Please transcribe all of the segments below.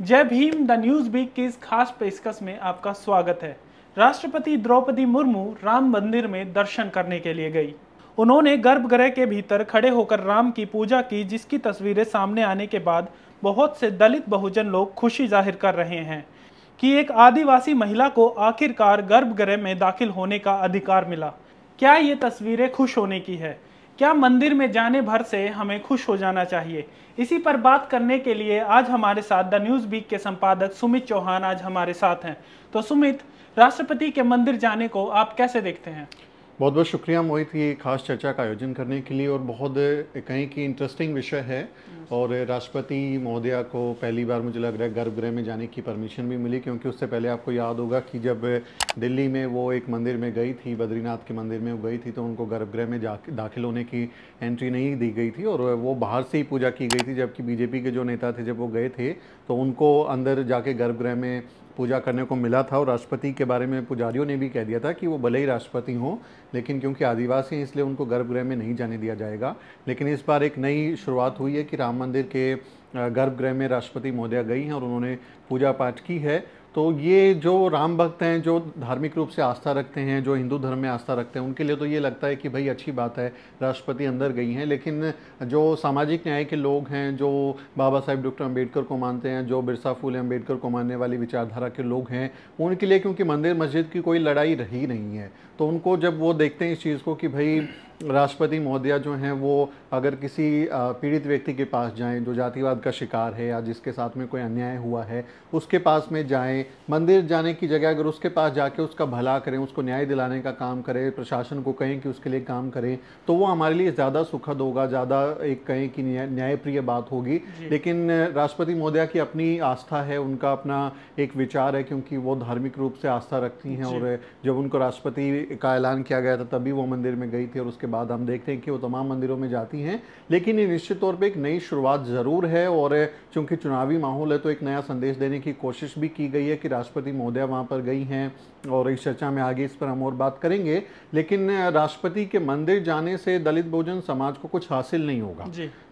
जय Bhim the news week की इस खास पेशकश में आपका स्वागत है राष्ट्रपति द्रौपदी मुर्मू राम मंदिर में दर्शन करने के लिए गई उन्होंने गर्भगृह के भीतर खड़े होकर राम की पूजा की जिसकी तस्वीरें सामने आने के बाद बहुत से दलित बहुजन लोग खुशी जाहिर कर रहे हैं कि एक आदिवासी महिला को आखिरकार गर्भगृह में दाखिल होने का अधिकार मिला क्या ये तस्वीरें खुश होने की है क्या मंदिर में जाने भर से हमें खुश हो जाना चाहिए इसी पर बात करने के लिए आज हमारे साथ द न्यूज़ वीक के संपादक सुमित चौहान आज हमारे साथ हैं तो सुमित राष्ट्रपति के मंदिर जाने को आप कैसे देखते हैं बहुत बहुत शुक्रिया मोहित ये खास चर्चा का आयोजन करने के लिए और बहुत कहीं की इंटरेस्टिंग विषय है और राष्ट्रपति महोदया को पहली बार मुझे लग रहा है गर्भगृह में जाने की परमिशन भी मिली क्योंकि उससे पहले आपको याद होगा कि जब दिल्ली में वो एक मंदिर में गई थी बद्रीनाथ के मंदिर में वो गई थी तो उनको गर्भगृह में दाखिल होने की एंट्री नहीं दी गई थी और वो बाहर से ही पूजा की गई थी जबकि बीजेपी के जो नेता थे जब वो गए थे तो उनको अंदर जाके गर्भगृह में पूजा करने को मिला था और राष्ट्रपति के बारे में पुजारियों ने भी कह दिया था कि वो भले ही राष्ट्रपति हों लेकिन क्योंकि आदिवासी हैं इसलिए उनको गर्भगृह में नहीं जाने दिया जाएगा लेकिन इस बार एक नई शुरुआत हुई है कि राम मंदिर के गर्भगृह में राष्ट्रपति महोदया गई हैं और उन्होंने पूजा पाठ की है तो ये जो राम भक्त हैं जो धार्मिक रूप से आस्था रखते हैं जो हिंदू धर्म में आस्था रखते हैं उनके लिए तो ये लगता है कि भाई अच्छी बात है राष्ट्रपति अंदर गई हैं लेकिन जो सामाजिक न्याय के लोग हैं जो बाबा साहेब डॉक्टर अम्बेडकर को मानते हैं जो बिरसा फूले अम्बेडकर को मानने वाली विचारधारा के लोग हैं उनके लिए क्योंकि मंदिर मस्जिद की कोई लड़ाई रही नहीं है तो उनको जब वो देखते हैं इस चीज़ को कि भाई राष्ट्रपति महोदया जो हैं वो अगर किसी पीड़ित व्यक्ति के पास जाएं जो जातिवाद का शिकार है या जिसके साथ में कोई अन्याय हुआ है उसके पास में जाएं मंदिर जाने की जगह अगर उसके पास जाके उसका भला करें उसको न्याय दिलाने का काम करें प्रशासन को कहें कि उसके लिए काम करें तो वो हमारे लिए ज़्यादा सुखद होगा ज़्यादा एक कहें कि न्यायप्रिय बात होगी लेकिन राष्ट्रपति महोदया की अपनी आस्था है उनका अपना एक विचार है क्योंकि वो धार्मिक रूप से आस्था रखती हैं और जब उनको राष्ट्रपति का ऐलान किया गया था तभी वो मंदिर में गई थी और उसके बाद हम देखते हैं कि वो तमाम मंदिरों में जाती हैं लेकिन ये निश्चित तौर पर एक नई शुरुआत ज़रूर है और चूंकि चुनावी माहौल है तो एक नया संदेश देने की कोशिश भी की गई है कि राष्ट्रपति महोदया वहाँ पर गई हैं और इस चर्चा में आगे इस पर हम और बात करेंगे लेकिन राष्ट्रपति के मंदिर जाने से दलित बहुजन समाज को कुछ हासिल नहीं होगा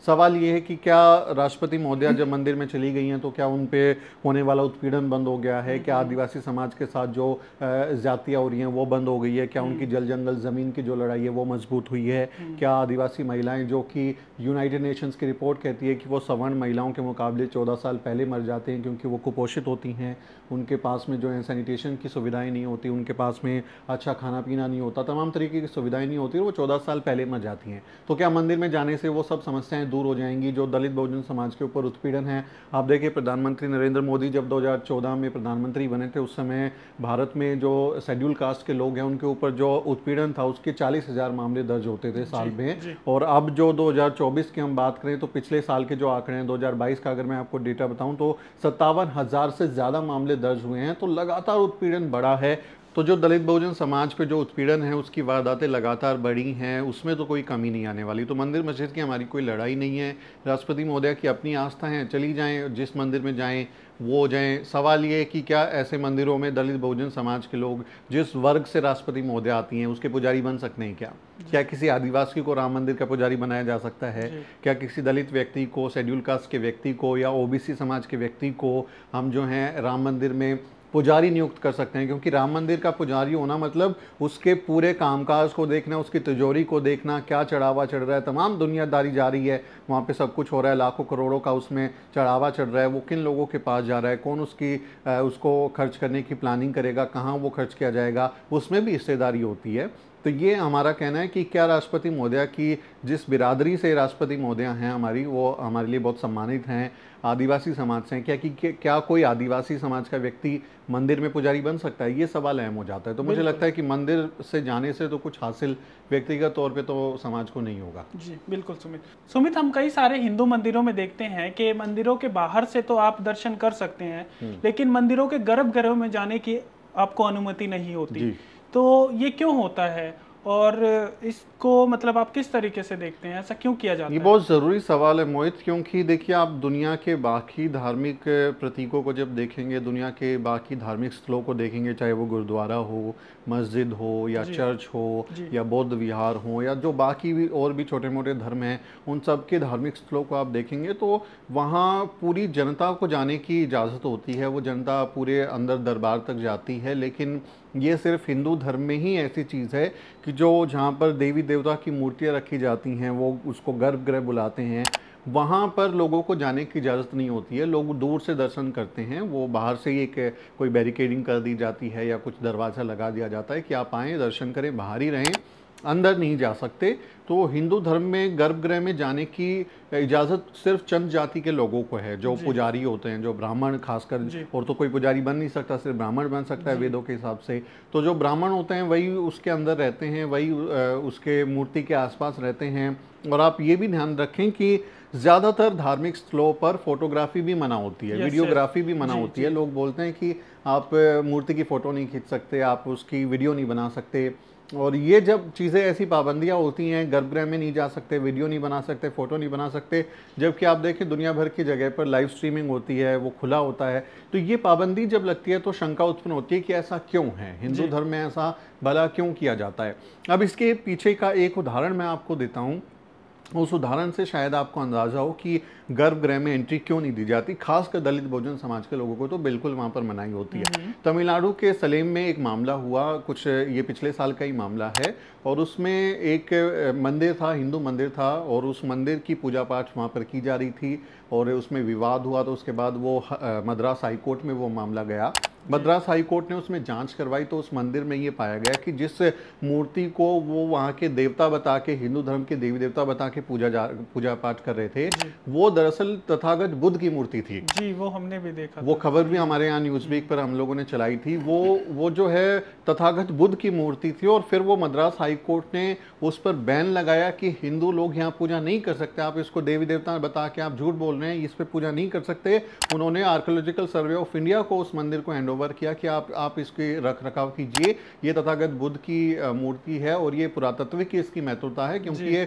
सवाल ये है कि क्या राष्ट्रपति महोदया जब मंदिर में चली गई हैं तो क्या उन पर होने वाला उत्पीड़न बंद हो गया है क्या आदिवासी समाज के साथ जो जातियाँ हो रही हैं वो बंद हो गई है क्या उनकी हम्म। जल जंगल ज़मीन की जो लड़ाई है वो मजबूत हुई है हम्म। क्या आदिवासी महिलाएं जो कि यूनाइटेड नेशंस की रिपोर्ट कहती है कि वो सवर्ण महिलाओं के मुकाबले चौदह साल पहले मर जाते हैं क्योंकि वो कुपोषित होती हैं उनके पास में जो है सैनिटेशन की सुविधाएं नहीं होती उनके पास में अच्छा खाना पीना नहीं होता तमाम तरीके की सुविधाएं नहीं होती वो चौदह साल पहले मर जाती हैं तो क्या मंदिर में जाने से वो सब समस्याएं दूर हो जाएंगी जो दलित बहुजन समाज के ऊपर उत्पीड़न है आप देखिए प्रधानमंत्री नरेंद्र मोदी जब दो में प्रधानमंत्री बने थे उस समय भारत में जो शेड्यूल कास्ट के लोग हैं उनके ऊपर जो उत्पीड़न था उसके चालीस हजार मामले दर्ज होते थे साल में और अब जो 2024 की हम बात करें तो पिछले साल के जो आंकड़े हैं 2022 का अगर मैं आपको डेटा बताऊं तो सत्तावन हजार से ज़्यादा मामले दर्ज हुए हैं तो लगातार उत्पीड़न बढ़ा है तो जो दलित बहुजन समाज पे जो उत्पीड़न है उसकी वारदातें लगातार बढ़ी हैं उसमें तो कोई कमी नहीं आने वाली तो मंदिर मस्जिद की हमारी कोई लड़ाई नहीं है राष्ट्रपति महोदय की अपनी आस्था है चली जाएँ जिस मंदिर में जाएँ वो जाएँ सवाल ये कि क्या ऐसे मंदिरों में दलित बहुजन समाज के लोग जिस वर्ग से राष्ट्रपति महोदय आती हैं उसके पुजारी बन सकते हैं क्या क्या किसी आदिवासी को राम मंदिर का पुजारी बनाया जा सकता है क्या किसी दलित व्यक्ति को शेड्यूल कास्ट के व्यक्ति को या ओबीसी समाज के व्यक्ति को हम जो हैं राम मंदिर में पुजारी नियुक्त कर सकते हैं क्योंकि राम मंदिर का पुजारी होना मतलब उसके पूरे कामकाज को देखना उसकी तिजोरी को देखना क्या चढ़ावा चढ़ रहा है तमाम दुनियादारी जा रही है वहाँ पे सब कुछ हो रहा है लाखों करोड़ों का उसमें चढ़ावा चढ़ रहा है वो किन लोगों के पास जा रहा है कौन उसकी उसको खर्च करने की प्लानिंग करेगा कहाँ वो खर्च किया जाएगा उसमें भी हिस्सेदारी होती है तो ये हमारा कहना है कि क्या राष्ट्रपति महोदया की जिस बिरादरी से राष्ट्रपति महोदया हैं हमारी वो हमारे लिए बहुत सम्मानित हैं आदिवासी समाज से हैं क्या कि क्या कोई आदिवासी समाज का व्यक्ति मंदिर में पुजारी बन सकता है ये सवाल अहम हो जाता है तो मुझे लगता है कि मंदिर से जाने से तो कुछ हासिल व्यक्तिगत तौर पे तो समाज को नहीं होगा जी बिल्कुल सुमित सुमित हम कई सारे हिंदू मंदिरों में देखते हैं कि मंदिरों के बाहर से तो आप दर्शन कर सकते हैं हम्म। लेकिन मंदिरों के गर्भगृह में जाने की आपको अनुमति नहीं होती तो ये क्यों होता है और इस को मतलब आप किस तरीके से देखते हैं ऐसा क्यों किया जाता है ये बहुत ज़रूरी सवाल है मोहित क्योंकि देखिए आप दुनिया के बाकी धार्मिक प्रतीकों को जब देखेंगे दुनिया के बाकी धार्मिक स्थलों को देखेंगे चाहे वो गुरुद्वारा हो मस्जिद हो या चर्च हो या बौद्ध विहार हो या जो बाकी भी और भी छोटे मोटे धर्म हैं उन सब के धार्मिक स्थलों को आप देखेंगे तो वहाँ पूरी जनता को जाने की इजाज़त होती है वो जनता पूरे अंदर दरबार तक जाती है लेकिन ये सिर्फ हिंदू धर्म में ही ऐसी चीज़ है कि जो जहाँ पर देवी देवता की मूर्तियाँ रखी जाती हैं वो उसको गर्भगृह बुलाते हैं वहाँ पर लोगों को जाने की इजाज़त नहीं होती है लोग दूर से दर्शन करते हैं वो बाहर से ही एक कोई बैरिकेडिंग कर दी जाती है या कुछ दरवाज़ा लगा दिया जाता है कि आप आएँ दर्शन करें बाहर ही रहें अंदर नहीं जा सकते तो हिंदू धर्म में गर्भगृह में जाने की इजाज़त सिर्फ चंद जाति के लोगों को है जो पुजारी होते हैं जो ब्राह्मण खासकर और तो कोई पुजारी बन नहीं सकता सिर्फ ब्राह्मण बन सकता है वेदों के हिसाब से तो जो ब्राह्मण होते हैं वही उसके अंदर रहते हैं वही उसके मूर्ति के आसपास रहते हैं और आप ये भी ध्यान रखें कि ज़्यादातर धार्मिक स्थलों पर फोटोग्राफी भी मना होती है वीडियोग्राफी भी मना होती है लोग बोलते हैं कि आप मूर्ति की फ़ोटो नहीं खींच सकते आप उसकी वीडियो नहीं बना सकते और ये जब चीज़ें ऐसी पाबंदियाँ होती हैं गर्भगृह में नहीं जा सकते वीडियो नहीं बना सकते फ़ोटो नहीं बना सकते जबकि आप देखें दुनिया भर की जगह पर लाइव स्ट्रीमिंग होती है वो खुला होता है तो ये पाबंदी जब लगती है तो शंका उत्पन्न होती है कि ऐसा क्यों है हिंदू धर्म में ऐसा भला क्यों किया जाता है अब इसके पीछे का एक उदाहरण मैं आपको देता हूँ उस उदाहरण से शायद आपको अंदाज़ा हो कि गर्भगृह में एंट्री क्यों नहीं दी जाती खासकर दलित बहुजन समाज के लोगों को तो बिल्कुल वहाँ पर मनाई होती है हम्म। तमिलनाडु के सलेम में एक मामला हुआ कुछ ये पिछले साल का ही मामला है और उसमें एक मंदिर था हिंदू मंदिर था और उस मंदिर की पूजा पाठ वहाँ पर की जा रही थी और उसमें विवाद हुआ तो उसके बाद वो मद्रास हाईकोर्ट में वो मामला गया हम्म। मद्रास हाईकोर्ट ने उसमें जांच करवाई तो उस मंदिर में ये पाया गया कि जिस मूर्ति को वो वहाँ के देवता बता के हिंदू धर्म के देवी देवता बता के पूजा जा पूजा पाठ कर रहे थे हम्म। वो दरअसल तथागत बुद्ध की मूर्ति थी जी वो हमने भी देखा वो खबर भी हमारे यहाँ न्यूज वीक पर हम लोगों ने चलाई थी वो वो जो है तथागत बुद्ध की मूर्ति थी और फिर वो मद्रास हाई कोर्ट ने उस पर बैन लगाया कि हिंदू लोग यहाँ पूजा नहीं कर सकते आप इसको देवी देवता बता के आप झूठ बोल रहे हैं इस पर पूजा नहीं कर सकते उन्होंने आर्कोलॉजिकल सर्वे ऑफ इंडिया को उस मंदिर को हैंड किया कि आप आप इसकी रख रखाव कीजिए ये तथागत बुद्ध की मूर्ति है और ये पुरातत्व की इसकी महत्वता है क्योंकि ये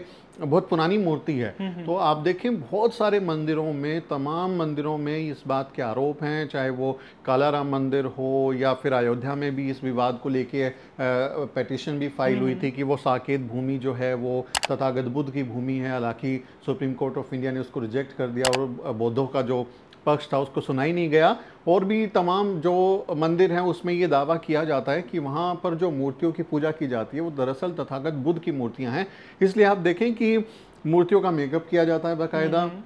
बहुत पुरानी मूर्ति है हम्म, हम्म। तो आप देखें बहुत सारे मंदिरों में तमाम मंदिरों में इस बात के आरोप हैं चाहे वो कालाराम मंदिर हो या फिर अयोध्या में भी इस विवाद को लेके पटिशन भी फाइल हम्म, हुई थी कि वो साकेत भूमि जो है वो तथागत बुद्ध की भूमि है हालांकि सुप्रीम कोर्ट ऑफ इंडिया ने उसको रिजेक्ट कर दिया और बौद्धों का जो पक्ष था उसको सुनाई नहीं गया और भी तमाम जो मंदिर हैं उसमें ये दावा किया जाता है कि वहाँ पर जो मूर्तियों की पूजा की जाती है वो दरअसल तथागत बुद्ध की मूर्तियाँ हैं इसलिए आप देखें कि मूर्तियों का मेकअप किया जाता है बाकायदा हम्म, हम्म।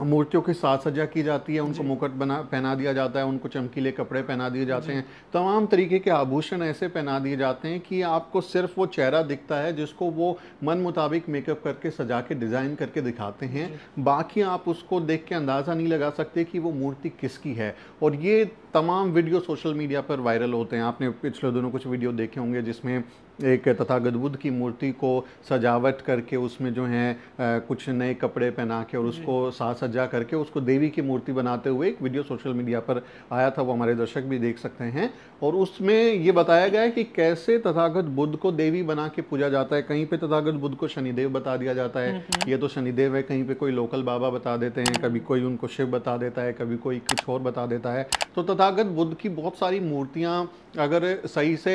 मूर्तियों की साज सजा की जाती है उनको मुकट बना पहना दिया जाता है उनको चमकीले कपड़े पहना दिए जाते हैं तमाम तरीके के आभूषण ऐसे पहना दिए जाते हैं कि आपको सिर्फ वो चेहरा दिखता है जिसको वो मन मुताबिक मेकअप करके सजा के डिज़ाइन करके दिखाते हैं बाकी आप उसको देख के अंदाज़ा नहीं लगा सकते कि वो मूर्ति किसकी है और ये तमाम वीडियो सोशल मीडिया पर वायरल होते हैं आपने पिछले दिनों कुछ वीडियो देखे होंगे जिसमें एक तथागत बुद्ध की मूर्ति को सजावट करके उसमें जो है कुछ नए कपड़े पहना के और उसको साज सज्जा करके उसको देवी की मूर्ति बनाते हुए एक वीडियो सोशल मीडिया पर आया था वो हमारे दर्शक भी देख सकते हैं और उसमें ये बताया गया है कि कैसे तथागत बुद्ध को देवी बना के पूजा जाता है कहीं पर तथागत बुद्ध को शनिदेव बता दिया जाता है हम्म, हम्म। ये तो शनिदेव है कहीं पर कोई लोकल बाबा बता देते हैं कभी हम्म। कोई उनको शिव बता देता है कभी कोई कुछ और बता देता है तो तथा तथागत बुद्ध की बहुत सारी मूर्तियाँ अगर सही से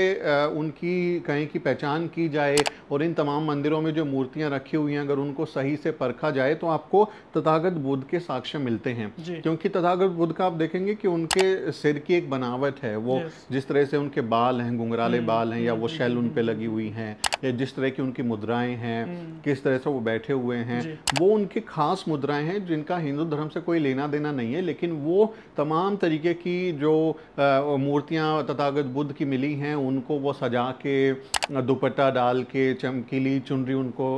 उनकी कहें कि पहचान की जाए और इन तमाम मंदिरों में जो मूर्तियाँ रखी हुई हैं अगर उनको सही से परखा जाए तो आपको तथागत बुद्ध के साक्ष्य मिलते हैं क्योंकि तथागत बुद्ध का आप देखेंगे कि उनके सिर की एक बनावट है वो जिस तरह से उनके बाल हैं घुंघराले हम्म। बाल हैं या वो शैल उन पर लगी हुई हैं या जिस तरह की उनकी मुद्राएं हैं हम्म। किस तरह से वो बैठे हुए हैं वो उनकी खास मुद्राएं हैं जिनका हिंदू धर्म से कोई लेना देना नहीं है लेकिन वो तमाम तरीके की जो मूर्तियाँ तथागत बुद्ध की मिली हैं उनको वो सजा के दुपट्टा डाल के चमकीली चुनरी उनको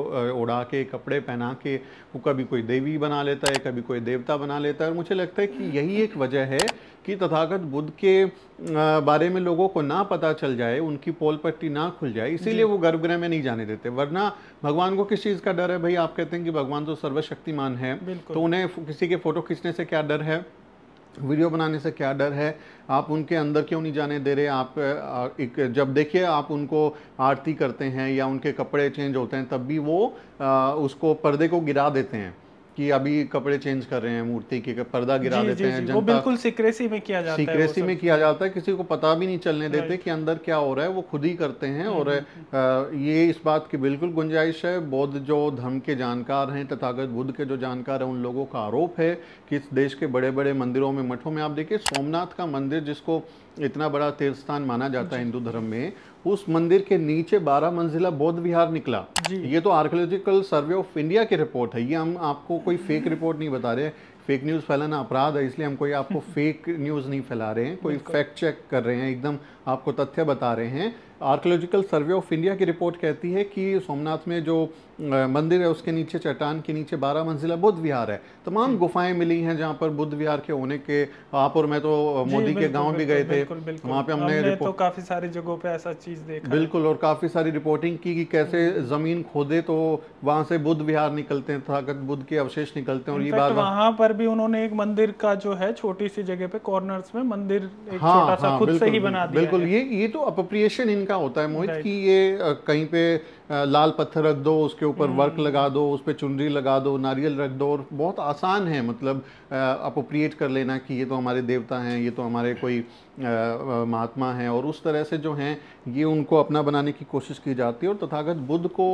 उड़ा के कपड़े पहना के वो कभी कोई देवी बना लेता है कभी कोई देवता बना लेता है और मुझे लगता है कि यही एक वजह है कि तथागत बुद्ध के बारे में लोगों को ना पता चल जाए उनकी पोल पट्टी ना खुल जाए इसीलिए वो गर्भगृह में नहीं जाने देते वरना भगवान को किस चीज़ का डर है भाई आप कहते हैं कि भगवान तो सर्वशक्तिमान है तो उन्हें किसी के फ़ोटो खींचने से क्या डर है वीडियो बनाने से क्या डर है आप उनके अंदर क्यों नहीं जाने दे रहे आप एक जब देखिए आप उनको आरती करते हैं या उनके कपड़े चेंज होते हैं तब भी वो उसको पर्दे को गिरा देते हैं कि अभी कपड़े चेंज कर रहे हैं मूर्ति के पर्दा गिरा जी, देते जी, हैं जी, वो बिल्कुल सीक्रेसी में किया जाता है में किया जाता है किसी को पता भी नहीं चलने देते कि अंदर क्या हो रहा है वो खुद ही करते हैं हम्म, और हम्म, हम्म। ये इस बात की बिल्कुल गुंजाइश है बौद्ध जो धर्म के जानकार हैं तथागत बुद्ध के जो जानकार हैं उन लोगों का आरोप है कि इस देश के बड़े बड़े मंदिरों में मठों में आप देखिए सोमनाथ का मंदिर जिसको इतना बड़ा तीर्थ स्थान माना जाता है हिंदू धर्म में उस मंदिर के नीचे 12 मंजिला बौद्ध विहार निकला ये तो आर्कोलॉजिकल सर्वे ऑफ इंडिया की रिपोर्ट है ये हम आपको कोई फेक रिपोर्ट नहीं बता रहे फेक न्यूज़ फैलाना अपराध है इसलिए हम कोई आपको फेक न्यूज़ नहीं फैला रहे हैं कोई फैक्ट चेक कर रहे हैं एकदम आपको तथ्य बता रहे हैं आर्कोलॉजिकल सर्वे ऑफ इंडिया की रिपोर्ट कहती है कि सोमनाथ में जो मंदिर है उसके नीचे चट्टान के नीचे बारह मंजिला बुद्ध विहार है तमाम गुफाएं मिली हैं जहाँ पर बुद्ध विहार के होने के आप और मैं तो मोदी के गांव भी गए थे वहाँ पे हमने तो काफी सारी जगहों पे ऐसा चीज देखा बिल्कुल और काफी सारी रिपोर्टिंग की कि कैसे हम्म। जमीन खोदे तो वहाँ से बुद्ध विहार निकलते हैं ताकत बुद्ध के अवशेष निकलते हैं और ये बात वहाँ पर भी उन्होंने एक मंदिर का जो है छोटी सी जगह पे कॉर्नर में मंदिर हाँ, हाँ खुद से ही बना बिल्कुल ये ये तो अप्रिएशन इनका होता है मोहित की ये कहीं पे लाल पत्थर रख दो उसके ऊपर वर्क हम्म। लगा दो उस पर चुनरी लगा दो नारियल रख दो और बहुत आसान है मतलब अप्रोप्रिएट कर लेना कि ये तो हमारे देवता हैं ये तो हमारे कोई महात्मा हैं और उस तरह से जो हैं ये उनको अपना बनाने की कोशिश की जाती है और तथागत बुद्ध को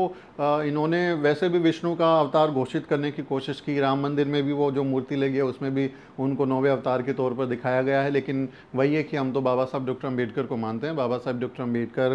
इन्होंने वैसे भी विष्णु का अवतार घोषित करने की कोशिश की राम मंदिर में भी वो जो मूर्ति लगी है उसमें भी उनको नौवे अवतार के तौर पर दिखाया गया है लेकिन वही है कि हम तो बाबा साहब डॉक्टर अम्बेडकर को मानते हैं बाबा साहब डॉक्टर अम्बेडकर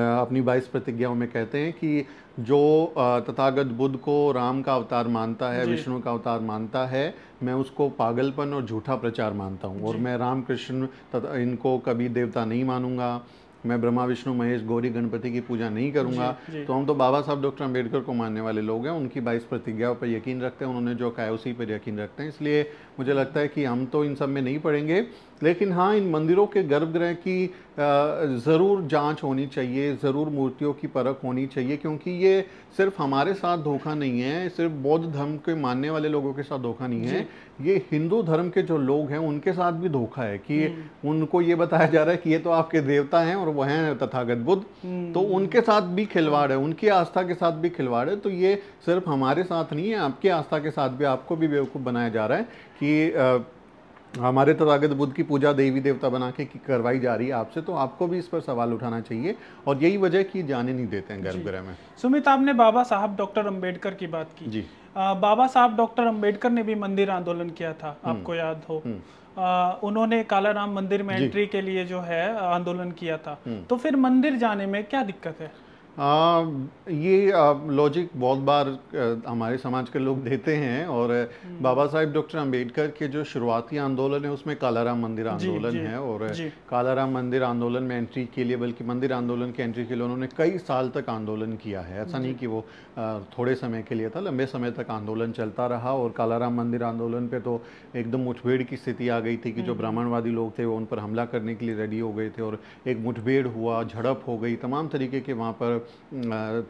अपनी बाईस प्रतिज्ञाओं में कहते हैं कि जो तथागत बुद्ध को राम का अवतार मानता है विष्णु का अवतार मानता है मैं उसको पागलपन और झूठा प्रचार मानता हूँ और मैं रामकृष्ण तथा इनको कभी देवता नहीं मानूंगा मैं ब्रह्मा विष्णु महेश गौरी गणपति की पूजा नहीं करूंगा जी, जी। तो हम तो बाबा साहब डॉक्टर अम्बेडकर को मानने वाले लोग हैं उनकी बाईस प्रतिज्ञाओं पर यकीन रखते हैं उन्होंने जो कहा है उसी पर यकीन रखते हैं इसलिए मुझे लगता है कि हम तो इन सब में नहीं पढ़ेंगे लेकिन हाँ इन मंदिरों के गर्भगृह की ज़रूर जांच होनी चाहिए ज़रूर मूर्तियों की परख होनी चाहिए क्योंकि ये सिर्फ हमारे साथ धोखा नहीं है सिर्फ बौद्ध धर्म के मानने वाले लोगों के साथ धोखा नहीं है ये हिंदू धर्म के जो लोग हैं उनके साथ भी धोखा है कि हम्म। उनको ये बताया जा रहा है कि ये तो आपके देवता हैं और वह हैं तथागत बुद्ध हम्म। तो उनके साथ भी खिलवाड़ है उनकी आस्था के साथ भी खिलवाड़ है तो ये सिर्फ हमारे साथ नहीं है आपकी आस्था के साथ भी आपको भी बेवकूफ़ बनाया जा रहा है कि हमारे तथागत बुद्ध की पूजा देवी देवता बना के करवाई जा रही है आपसे तो आपको भी इस पर सवाल उठाना चाहिए और यही वजह कि जाने नहीं देते हैं गर्भगृह में सुमित आपने बाबा साहब डॉक्टर अंबेडकर की बात की जी आ, बाबा साहब डॉक्टर अंबेडकर ने भी मंदिर आंदोलन किया था हम्म। आपको याद हो हम्म। आ, उन्होंने काला राम मंदिर में एंट्री के लिए जो है आंदोलन किया था हम्म। तो फिर मंदिर जाने में क्या दिक्कत है आ, ये लॉजिक बहुत बार आ, हमारे समाज के लोग देते हैं और हम्म। बाबा साहेब डॉक्टर अंबेडकर के जो शुरुआती आंदोलन है उसमें कालाराम मंदिर आंदोलन है और कालाराम मंदिर आंदोलन में एंट्री के लिए बल्कि मंदिर आंदोलन के एंट्री के लिए उन्होंने कई साल तक आंदोलन किया है ऐसा नहीं कि वो आ, थोड़े समय के लिए था लंबे समय तक आंदोलन चलता रहा और कालाराम मंदिर आंदोलन पर तो एकदम मुठभेड़ की स्थिति आ गई थी कि जो हम्म। ब्राह्मणवादी लोग थे वो उन पर हमला करने के लिए रेडी हो गए थे और एक मुठभेड़ हुआ झड़प हो गई तमाम तरीके के वहाँ पर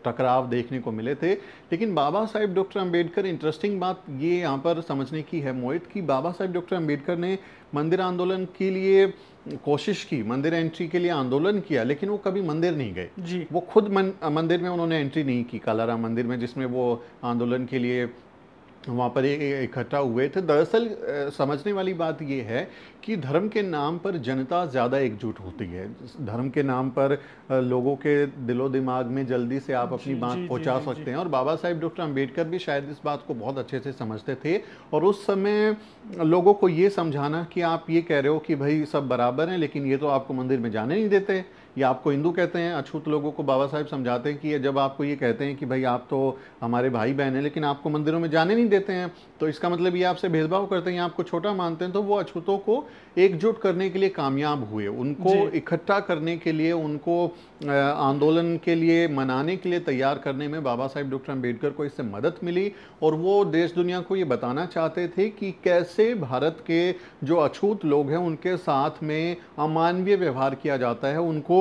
टकराव देखने को मिले थे लेकिन बाबा साहेब डॉक्टर अंबेडकर इंटरेस्टिंग बात ये यहाँ पर समझने की है मोहित कि बाबा साहेब डॉक्टर अंबेडकर ने मंदिर आंदोलन के लिए कोशिश की मंदिर एंट्री के लिए आंदोलन किया लेकिन वो कभी मंदिर नहीं गए जी वो खुद मन, मंदिर में उन्होंने एंट्री नहीं की कालाराम मंदिर में जिसमें वो आंदोलन के लिए वहाँ पर इकट्ठा हुए थे दरअसल समझने वाली बात यह है कि धर्म के नाम पर जनता ज़्यादा एकजुट होती है धर्म के नाम पर लोगों के दिलो दिमाग में जल्दी से आप अपनी बात पहुँचा सकते जी। हैं और बाबा साहेब डॉक्टर अम्बेडकर भी शायद इस बात को बहुत अच्छे से समझते थे और उस समय लोगों को ये समझाना कि आप ये कह रहे हो कि भाई सब बराबर हैं लेकिन ये तो आपको मंदिर में जाने नहीं देते या आपको हिंदू कहते हैं अछूत लोगों को बाबा साहब समझाते हैं कि जब आपको ये कहते हैं कि भाई आप तो हमारे भाई बहन हैं लेकिन आपको मंदिरों में जाने नहीं देते हैं तो इसका मतलब ये आपसे भेदभाव करते हैं या आपको छोटा मानते हैं तो वो अछूतों को एकजुट करने के लिए कामयाब हुए उनको इकट्ठा करने के लिए उनको आंदोलन के लिए मनाने के लिए तैयार करने में बाबा साहेब डॉक्टर अम्बेडकर को इससे मदद मिली और वो देश दुनिया को ये बताना चाहते थे कि कैसे भारत के जो अछूत लोग हैं उनके साथ में अमानवीय व्यवहार किया जाता है उनको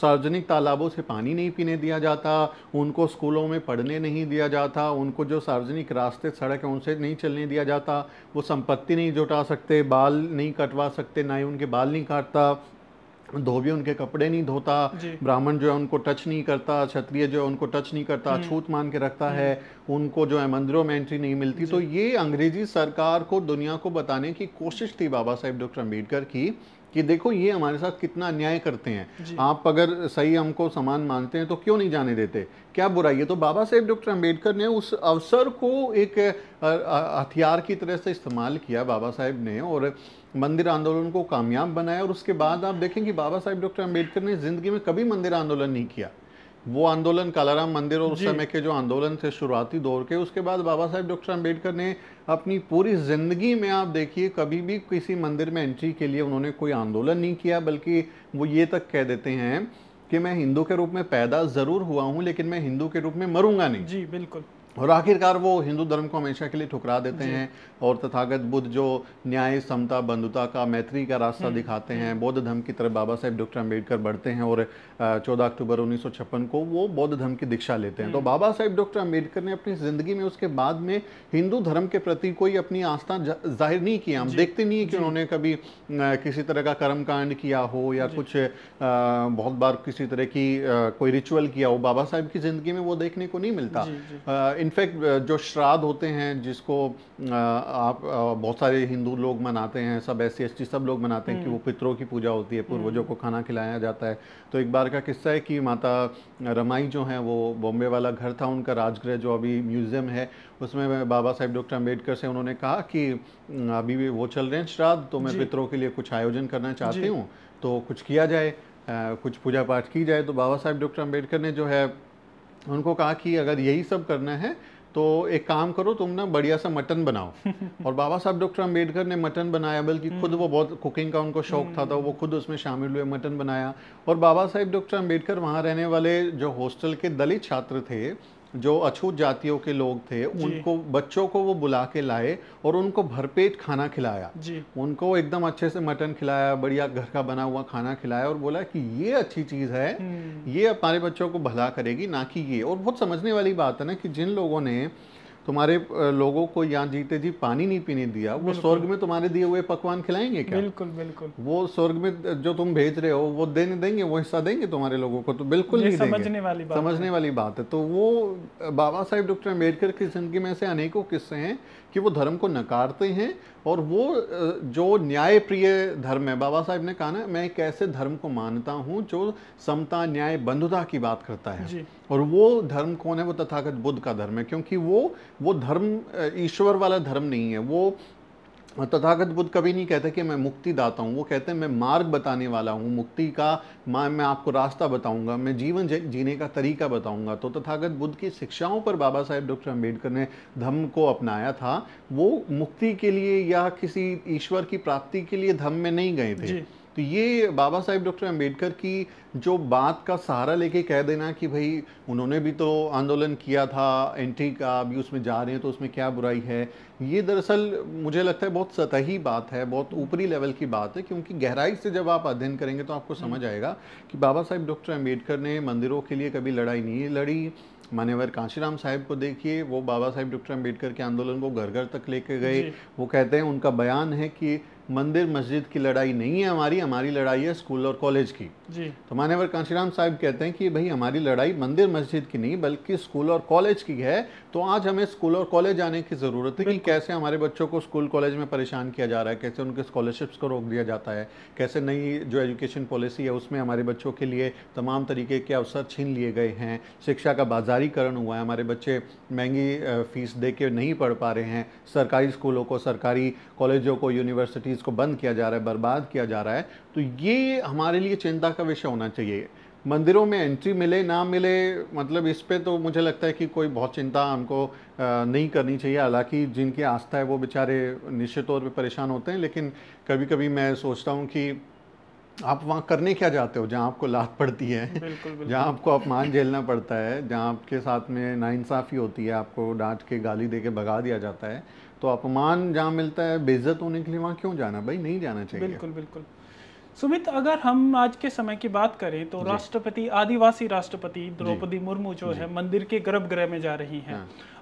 सार्वजनिक तालाबों से पानी नहीं पीने दिया जाता उनको स्कूलों में पढ़ने नहीं दिया जाता उनको जो सार्वजनिक रास्ते सड़क है उनसे नहीं चलने दिया जाता वो संपत्ति नहीं जुटा सकते बाल नहीं कटवा सकते ना ही उनके बाल नहीं काटता धोबी उनके कपड़े नहीं धोता ब्राह्मण जो है उनको टच नहीं करता क्षत्रिय जो है उनको टच नहीं करता हम्म। छूत मान के रखता हम्म। है उनको जो है मंदिरों में एंट्री नहीं मिलती तो ये अंग्रेजी सरकार को दुनिया को बताने की कोशिश थी बाबा साहेब डॉक्टर अम्बेडकर की कि देखो ये हमारे साथ कितना अन्याय करते हैं आप अगर सही हमको समान मानते हैं तो क्यों नहीं जाने देते क्या बुराई है तो बाबा साहेब डॉक्टर अम्बेडकर ने उस अवसर को एक हथियार की तरह से इस्तेमाल किया बाबा साहेब ने और मंदिर आंदोलन को कामयाब बनाया और उसके बाद आप देखें कि बाबा साहेब डॉक्टर अम्बेडकर ने ज़िंदगी में कभी मंदिर आंदोलन नहीं किया वो आंदोलन कालाराम मंदिर और उस समय के जो आंदोलन थे शुरुआती दौर के उसके बाद बाबा साहेब डॉक्टर अम्बेडकर ने अपनी पूरी ज़िंदगी में आप देखिए कभी भी किसी मंदिर में एंट्री के लिए उन्होंने कोई आंदोलन नहीं किया बल्कि वो ये तक कह देते हैं कि मैं हिंदू के रूप में पैदा ज़रूर हुआ हूँ लेकिन मैं हिंदू के रूप में मरूंगा नहीं जी बिल्कुल और आखिरकार वो हिंदू धर्म को हमेशा के लिए ठुकरा देते हैं और तथागत बुद्ध जो न्याय समता बंधुता का मैत्री का रास्ता हम्म। दिखाते हैं हम्म। बौद्ध धर्म की तरफ बाबा साहेब डॉक्टर अंबेडकर बढ़ते हैं और 14 अक्टूबर उन्नीस को वो बौद्ध धर्म की दीक्षा लेते हैं तो हम्म। बाबा साहेब डॉक्टर अम्बेडकर ने अपनी ज़िंदगी में उसके बाद में हिंदू धर्म के प्रति कोई अपनी आस्था जाहिर नहीं किया हम देखते नहीं कि उन्होंने कभी किसी तरह का कर्म कांड किया हो या कुछ बहुत बार किसी तरह की कोई रिचुअल किया हो बाबा साहेब की ज़िंदगी में वो देखने को नहीं मिलता इनफैक्ट जो श्राद्ध होते हैं जिसको आप बहुत सारे हिंदू लोग मनाते हैं सब एस सी सब लोग मनाते हैं कि वो हम्म। पितरों की पूजा होती है पूर्वजों हम्म। को खाना खिलाया जाता है तो एक बार का किस्सा है कि माता रमाई जो हैं वो बॉम्बे वाला घर था उनका राजगृह जो अभी म्यूज़ियम है उसमें बाबा साहेब डॉक्टर अम्बेडकर से उन्होंने कहा कि अभी भी वो चल रहे हैं श्राद्ध तो मैं पितरों के लिए कुछ आयोजन करना चाहती हूँ तो कुछ किया जाए कुछ पूजा पाठ की जाए तो बाबा साहेब डॉक्टर अम्बेडकर ने जो है उनको कहा कि अगर यही सब करना है तो एक काम करो तुम ना बढ़िया सा मटन बनाओ और बाबा साहब डॉक्टर अम्बेडकर ने मटन बनाया बल्कि हम्म। खुद वो बहुत कुकिंग का उनको शौक था तो वो खुद उसमें शामिल हुए मटन बनाया और बाबा साहेब डॉक्टर अम्बेडकर वहाँ रहने वाले जो हॉस्टल के दलित छात्र थे जो अछूत जातियों के लोग थे उनको बच्चों को वो बुला के लाए और उनको भरपेट खाना खिलाया जी उनको एकदम अच्छे से मटन खिलाया बढ़िया घर का बना हुआ खाना खिलाया और बोला कि ये अच्छी चीज़ है हम्म। ये हमारे बच्चों को भला करेगी ना कि ये और बहुत समझने वाली बात है ना कि जिन लोगों ने तुम्हारे लोगों को यहाँ जीते जी पानी नहीं पीने दिया वो स्वर्ग में तुम्हारे दिए हुए पकवान खिलाएंगे क्या बिल्कुल बिल्कुल वो स्वर्ग में जो तुम भेज रहे हो वो देने देंगे वो हिस्सा देंगे तुम्हारे लोगों को तो बिल्कुल नहीं समझने देंगे। वाली बात समझने वाली बात है तो वो बाबा साहेब डॉक्टर अम्बेडकर की जिंदगी में ऐसे अनेकों किस्से हैं कि वो धर्म को नकारते हैं और वो जो न्याय प्रिय धर्म है बाबा साहब ने कहा ना मैं एक ऐसे धर्म को मानता हूँ जो समता न्याय बंधुता की बात करता है और वो धर्म कौन है वो तथागत बुद्ध का धर्म है क्योंकि वो वो धर्म ईश्वर वाला धर्म नहीं है वो और तथागत बुद्ध कभी नहीं कहते कि मैं मुक्ति दाता हूँ वो कहते हैं मैं मार्ग बताने वाला हूँ मुक्ति का मैं मैं आपको रास्ता बताऊँगा मैं जीवन जीने का तरीका बताऊँगा तो तथागत बुद्ध की शिक्षाओं पर बाबा साहेब डॉक्टर अम्बेडकर ने धर्म को अपनाया था वो मुक्ति के लिए या किसी ईश्वर की प्राप्ति के लिए धर्म में नहीं गए थे तो ये बाबा साहेब डॉक्टर अम्बेडकर की जो बात का सहारा लेके कह देना कि भाई उन्होंने भी तो आंदोलन किया था एंट्री का अभी उसमें जा रहे हैं तो उसमें क्या बुराई है ये दरअसल मुझे लगता है बहुत सतही बात है बहुत ऊपरी लेवल की बात है क्योंकि गहराई से जब आप अध्ययन करेंगे तो आपको समझ हम्म। आएगा कि बाबा साहेब डॉक्टर अम्बेडकर ने मंदिरों के लिए कभी लड़ाई नहीं लड़ी मान्यवर कांशीराम साहब को देखिए वो बाबा साहेब डॉक्टर अम्बेडकर के आंदोलन को घर घर तक लेके गए वो कहते हैं उनका बयान है कि मंदिर मस्जिद की लड़ाई नहीं है हमारी हमारी लड़ाई है स्कूल और कॉलेज की जी तो मान्यवर कांशीराम साहब कहते हैं कि भाई हमारी लड़ाई मंदिर मस्जिद की नहीं बल्कि स्कूल और कॉलेज की है तो आज हमें स्कूल और कॉलेज आने की ज़रूरत है कि कैसे हमारे बच्चों को स्कूल कॉलेज में परेशान किया जा रहा है कैसे उनके स्कॉलरशिप्स को रोक दिया जाता है कैसे नई जो एजुकेशन पॉलिसी है उसमें हमारे बच्चों के लिए तमाम तरीके के अवसर छीन लिए गए हैं शिक्षा का बाजारीकरण हुआ है हमारे बच्चे महंगी फीस दे के नहीं पढ़ पा रहे हैं सरकारी स्कूलों को सरकारी कॉलेजों को यूनिवर्सिटी चीज़ को बंद किया जा रहा है बर्बाद किया जा रहा है तो ये हमारे लिए चिंता का विषय होना चाहिए मंदिरों में एंट्री मिले ना मिले मतलब इस पर तो मुझे लगता है कि कोई बहुत चिंता हमको नहीं करनी चाहिए हालांकि जिनकी आस्था है वो बेचारे निश्चित तौर पे परेशान होते हैं लेकिन कभी कभी मैं सोचता हूँ कि आप वहाँ करने क्या जाते हो जहाँ आपको लात पड़ती है जहाँ आपको अपमान झेलना पड़ता है जहाँ आपके साथ में नाइंसाफ़ी होती है आपको डांट के गाली दे के भगा दिया जाता है तो अपमान जहाँ मिलता है बेइज्जत होने के लिए वहाँ क्यों जाना भाई नहीं जाना चाहिए बिल्कुल बिल्कुल सुमित अगर हम आज के समय की बात करें तो राष्ट्रपति आदिवासी राष्ट्रपति द्रौपदी मुर्मू जो है मंदिर के गर्भगृह में जा रही हैं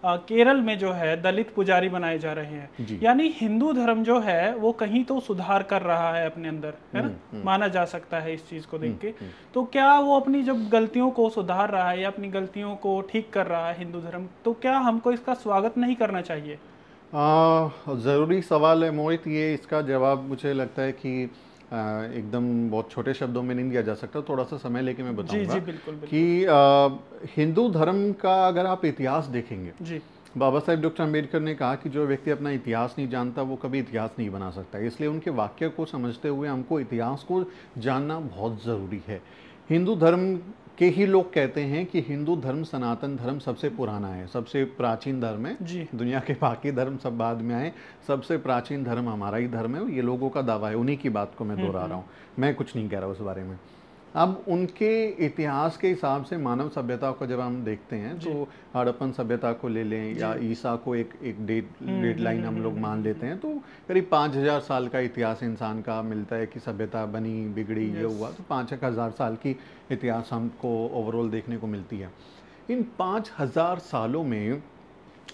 हाँ। केरल में जो है दलित पुजारी बनाए जा रहे हैं यानी हिंदू धर्म जो है वो कहीं तो सुधार कर रहा है अपने अंदर है ना हम्म, हम्म। माना जा सकता है इस चीज को हम्म, देख के तो क्या वो अपनी जब गलतियों को सुधार रहा है या अपनी गलतियों को ठीक कर रहा है हिंदू धर्म तो क्या हमको इसका स्वागत नहीं करना चाहिए ज़रूरी सवाल है मोहित ये इसका जवाब मुझे लगता है कि एकदम बहुत छोटे शब्दों में नहीं दिया जा सकता थोड़ा सा समय लेके मैं बताऊंगा जी, जी, बिल्कुल, बिल्कुल। कि हिंदू धर्म का अगर आप इतिहास देखेंगे जी बाबा साहेब डॉक्टर अम्बेडकर ने कहा कि जो व्यक्ति अपना इतिहास नहीं जानता वो कभी इतिहास नहीं बना सकता इसलिए उनके वाक्य को समझते हुए हमको इतिहास को जानना बहुत ज़रूरी है हिंदू धर्म के ही लोग कहते हैं कि हिंदू धर्म सनातन धर्म सबसे पुराना है सबसे प्राचीन धर्म है जी दुनिया के बाकी धर्म सब बाद में आए सबसे प्राचीन धर्म हमारा ही धर्म है ये लोगों का दावा है उन्हीं की बात को मैं दोहरा हम्म, हम्म। रहा हूँ मैं कुछ नहीं कह रहा उस बारे में अब उनके इतिहास के हिसाब से मानव सभ्यता को जब हम देखते हैं तो हड़प्पन सभ्यता को ले लें या ईसा को एक एक डेट हम्म, डेड लाइन हम हम्म, लोग हम्म। मान लेते हैं तो करीब पाँच हज़ार साल का इतिहास इंसान का मिलता है कि सभ्यता बनी बिगड़ी ये हुआ तो पाँच एक हज़ार साल की इतिहास हमको ओवरऑल देखने को मिलती है इन पाँच हज़ार सालों में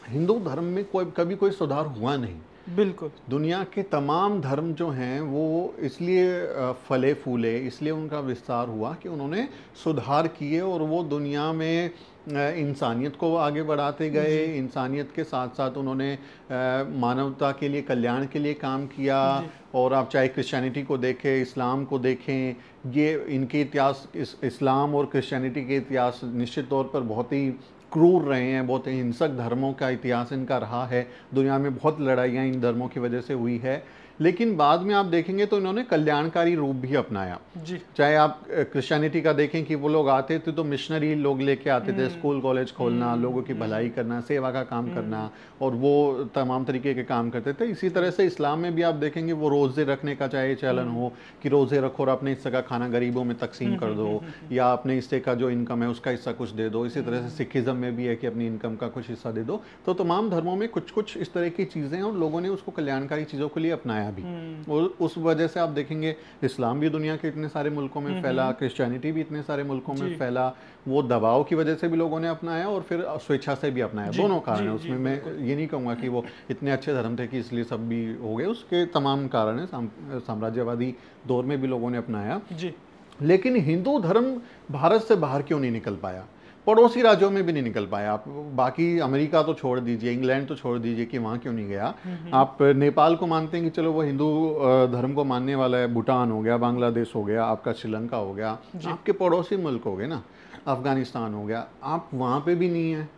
हिंदू धर्म में कोई कभी कोई सुधार हुआ नहीं बिल्कुल दुनिया के तमाम धर्म जो हैं वो इसलिए फले फूले इसलिए उनका विस्तार हुआ कि उन्होंने सुधार किए और वो दुनिया में इंसानियत को आगे बढ़ाते गए इंसानियत के साथ साथ उन्होंने मानवता के लिए कल्याण के लिए काम किया और आप चाहे क्रिश्चियनिटी को देखें इस्लाम को देखें ये इनके इतिहास इस, इस्लाम और क्रिश्चियनिटी के इतिहास निश्चित तौर पर बहुत ही क्रूर रहे हैं बहुत हिंसक धर्मों का इतिहास इनका रहा है दुनिया में बहुत लड़ाइयाँ इन धर्मों की वजह से हुई है लेकिन बाद में आप देखेंगे तो इन्होंने कल्याणकारी रूप भी अपनाया जी चाहे आप क्रिश्चियनिटी का देखें कि वो लोग आते थे तो मिशनरी लोग लेके आते थे स्कूल हम्म। कॉलेज खोलना हम्म। लोगों की हम्म। भलाई करना सेवा का काम करना और वो तमाम तरीके के काम करते थे इसी तरह से इस्लाम में भी आप देखेंगे वो रोज़े रखने का चाहे चलन हो कि रोज़े रखो और अपने हिस्से का खाना गरीबों में तकसीम कर दो या अपने हिस्से का जो इनकम है उसका हिस्सा कुछ दे दो इसी तरह से सिखिज़म में भी है कि अपनी इनकम का कुछ हिस्सा दे दो तो तमाम धर्मों में कुछ कुछ इस तरह की चीज़ें और लोगों ने उसको कल्याणकारी चीज़ों के लिए अपनाया है अभी और हम्म। उस वजह से आप देखेंगे इस्लाम भी दुनिया के इतने सारे मुल्कों में हम्म, फैला क्रिश्चियनिटी हम्म। भी इतने सारे मुल्कों में फैला वो दबाव की वजह से भी लोगों ने अपनाया और फिर स्वेच्छा से भी अपनाया दोनों कारण है उसमें मैं ये नहीं कहूँगा कि वो इतने अच्छे धर्म थे कि इसलिए सब भी हो गए उसके तमाम कारण हैं साम्राज्यवादी दौर में भी लोगों ने अपनाया लेकिन हिंदू धर्म भारत से बाहर क्यों नहीं निकल पाया पड़ोसी राज्यों में भी नहीं निकल पाए आप बाकी अमेरिका तो छोड़ दीजिए इंग्लैंड तो छोड़ दीजिए कि वहाँ क्यों नहीं गया आप नेपाल को मानते हैं कि चलो वो हिंदू धर्म को मानने वाला है भूटान हो गया बांग्लादेश हो गया आपका श्रीलंका हो गया आपके पड़ोसी मुल्क हो गए ना अफगानिस्तान हो गया आप वहाँ पर भी नहीं हैं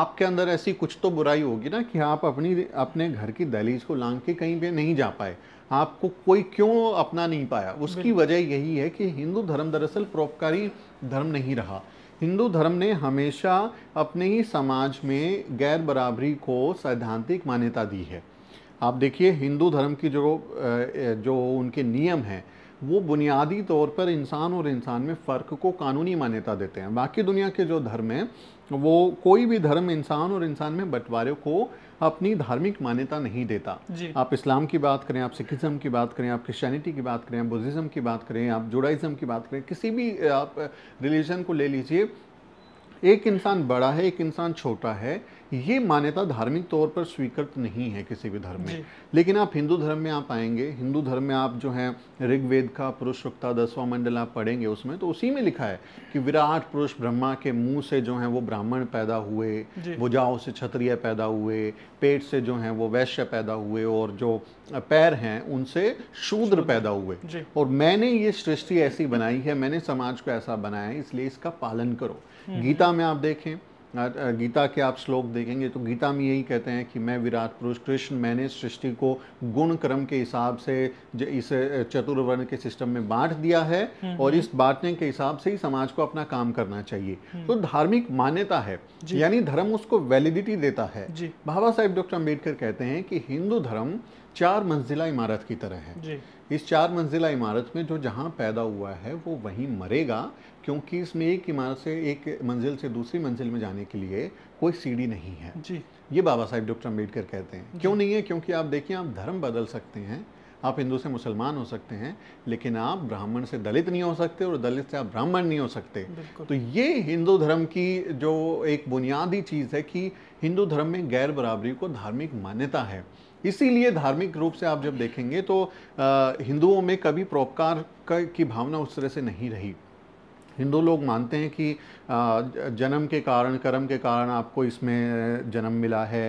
आपके अंदर ऐसी कुछ तो बुराई होगी ना कि आप अपनी अपने घर की दहलीज को लांग के कहीं पर नहीं जा पाए आपको कोई क्यों अपना नहीं पाया उसकी वजह यही है कि हिंदू धर्म दरअसल परोपकारी धर्म नहीं रहा हिंदू धर्म ने हमेशा अपने ही समाज में गैर बराबरी को सैद्धांतिक मान्यता दी है आप देखिए हिंदू धर्म की जो जो उनके नियम हैं वो बुनियादी तौर पर इंसान और इंसान में फ़र्क को कानूनी मान्यता देते हैं बाकी दुनिया के जो धर्म हैं वो कोई भी धर्म इंसान और इंसान में बंटवारे को अपनी धार्मिक मान्यता नहीं देता आप इस्लाम की बात करें आप सिखिज्म की बात करें आप क्रिश्चियनिटी की बात करें आप बुद्धिज़्म की बात करें आप जुडाइज्म की बात करें किसी भी आप रिलीजन को ले लीजिए एक इंसान बड़ा है एक इंसान छोटा है ये मान्यता धार्मिक तौर पर स्वीकृत नहीं है किसी भी धर्म में लेकिन आप हिंदू धर्म में आप आएंगे हिंदू धर्म में आप जो है ऋग्वेद का पुरुष वक्ता दसवा मंडल आप पढ़ेंगे उसमें तो उसी में लिखा है कि विराट पुरुष ब्रह्मा के मुंह से जो है वो ब्राह्मण पैदा हुए भुजाओं से क्षत्रिय पैदा हुए पेट से जो है वो वैश्य पैदा हुए और जो पैर हैं उनसे शूद्र पैदा हुए और मैंने ये सृष्टि ऐसी बनाई है मैंने समाज को ऐसा बनाया है इसलिए इसका पालन करो हम्म। गीता में आप देखें गीता के आप श्लोक देखेंगे तो गीता में यही कहते हैं कि मैं विराट पुरुष कृष्ण मैंने सृष्टि को गुण क्रम के हिसाब से इस चतुर्वर्ण के सिस्टम में बांट दिया है हम्म, और हम्म। इस बांटने के हिसाब से ही समाज को अपना काम करना चाहिए हम्म। तो धार्मिक मान्यता है यानी धर्म उसको वैलिडिटी देता है बाबा साहेब डॉक्टर अम्बेडकर कहते हैं कि हिंदू धर्म चार मंजिला इमारत की तरह है इस चार मंजिला इमारत में जो जहाँ पैदा हुआ है वो वहीं मरेगा क्योंकि इसमें एक इमारत से एक मंजिल से दूसरी मंजिल में जाने के लिए कोई सीढ़ी नहीं है जी ये बाबा साहेब डॉक्टर अम्बेडकर कहते हैं क्यों नहीं है क्योंकि आप देखिए आप धर्म बदल सकते हैं आप हिंदू से मुसलमान हो सकते हैं लेकिन आप ब्राह्मण से दलित नहीं हो सकते और दलित से आप ब्राह्मण नहीं हो सकते तो ये हिंदू धर्म की जो एक बुनियादी चीज़ है कि हिंदू धर्म में गैर बराबरी को धार्मिक मान्यता है इसीलिए धार्मिक रूप से आप जब देखेंगे तो हिंदुओं में कभी परोपकार की भावना उस तरह से नहीं रही हिंदू लोग मानते हैं कि जन्म के कारण कर्म के कारण आपको इसमें जन्म मिला है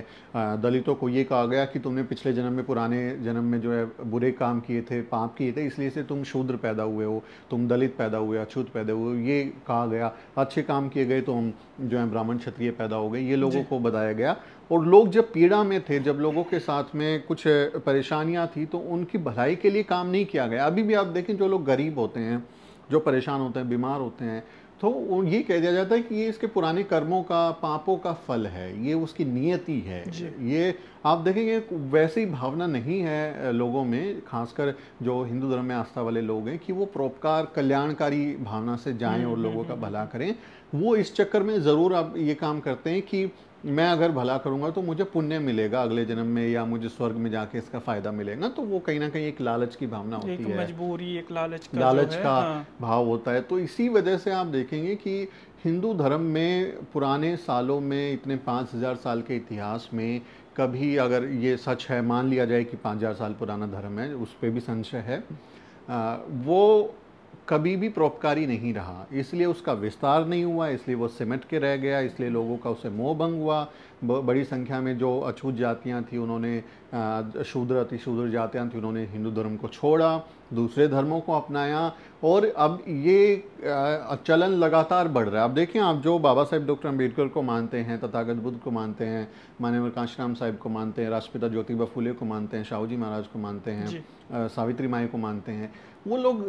दलितों को ये कहा गया कि तुमने पिछले जन्म में पुराने जन्म में जो है बुरे काम किए थे पाप किए थे इसलिए से तुम शूद्र पैदा हुए हो तुम दलित पैदा हुए अछूत पैदा हुए ये कहा गया अच्छे काम किए गए तो हम जो है ब्राह्मण क्षत्रिय पैदा हो गए ये लोगों को बताया गया और लोग जब पीड़ा में थे जब लोगों के साथ में कुछ परेशानियाँ थी तो उनकी भलाई के लिए काम नहीं किया गया अभी भी आप देखें जो लोग गरीब होते हैं जो परेशान होते हैं बीमार होते हैं तो ये कह दिया जाता है कि ये इसके पुराने कर्मों का पापों का फल है ये उसकी नियति है ये आप देखेंगे वैसी भावना नहीं है लोगों में खासकर जो हिंदू धर्म में आस्था वाले लोग हैं कि वो परोपकार कल्याणकारी भावना से जाएं हम्म, और लोगों हम्म, का हम्म, भला करें वो इस चक्कर में ज़रूर आप ये काम करते हैं कि मैं अगर भला करूंगा तो मुझे पुण्य मिलेगा अगले जन्म में या मुझे स्वर्ग में जाके इसका फायदा मिलेगा तो वो कहीं ना कहीं एक लालच की भावना होती एक है मजबूरी एक लालच का लालच का हाँ। भाव होता है तो इसी वजह से आप देखेंगे कि हिंदू धर्म में पुराने सालों में इतने पाँच हज़ार साल के इतिहास में कभी अगर ये सच है मान लिया जाए कि पाँच हज़ार साल पुराना धर्म है उस पर भी संशय है आ, वो कभी भी प्रोपकारी नहीं रहा इसलिए उसका विस्तार नहीं हुआ इसलिए वो सिमट के रह गया इसलिए लोगों का उसे मोह भंग हुआ बड़ी संख्या में जो अछूत जातियाँ थी उन्होंने शूद्र अति शूद्र जातियाँ थी उन्होंने हिंदू धर्म को छोड़ा दूसरे धर्मों को अपनाया और अब ये चलन लगातार बढ़ रहा है अब देखिए आप जो बाबा साहेब डॉक्टर अम्बेडकर को मानते हैं तथागत बुद्ध को मानते हैं मान्यवर कांशीराम साहिब को मानते हैं राष्ट्रपिता ज्योतिबा फूले को मानते हैं शाहू जी महाराज को मानते हैं सावित्री माई को मानते हैं वो लोग